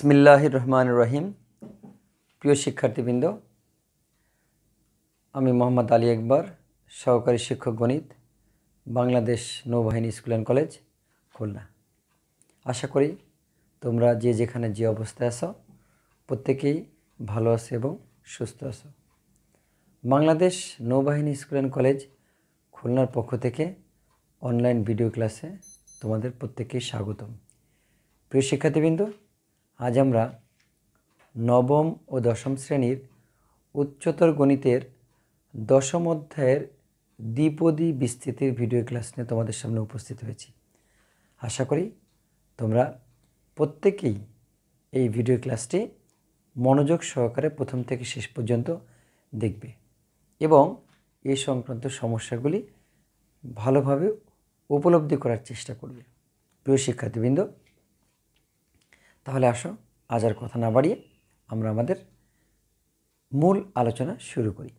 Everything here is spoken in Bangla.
ইসমিল্লাহ রহমান রহিম প্রিয় শিক্ষার্থীবৃন্দ আমি মোহাম্মদ আলী একবার সহকারী শিক্ষক গণিত বাংলাদেশ নৌবাহিনী স্কুল অ্যান্ড কলেজ খুলনা আশা করি তোমরা যে যেখানে যে অবস্থায় আসো প্রত্যেকেই ভালো আছো এবং সুস্থ আছো বাংলাদেশ নৌবাহিনী স্কুল অ্যান্ড কলেজ খুলনার পক্ষ থেকে অনলাইন ভিডিও ক্লাসে তোমাদের প্রত্যেকেই স্বাগতম প্রিয় শিক্ষার্থীবৃন্দ আজ আমরা নবম ও দশম শ্রেণীর উচ্চতর গণিতের দশম অধ্যায়ের দ্বিপদী বিস্তৃতির ভিডিও ক্লাস নিয়ে তোমাদের সামনে উপস্থিত হয়েছি আশা করি তোমরা প্রত্যেকেই এই ভিডিও ক্লাসটি মনোযোগ সহকারে প্রথম থেকে শেষ পর্যন্ত দেখবে এবং এ সংক্রান্ত সমস্যাগুলি ভালোভাবে উপলব্ধি করার চেষ্টা করবে প্রিয় শিক্ষার্থীবৃন্দ তাহলে আসো আজ আর কথা না বাড়িয়ে আমরা আমাদের মূল আলোচনা শুরু করি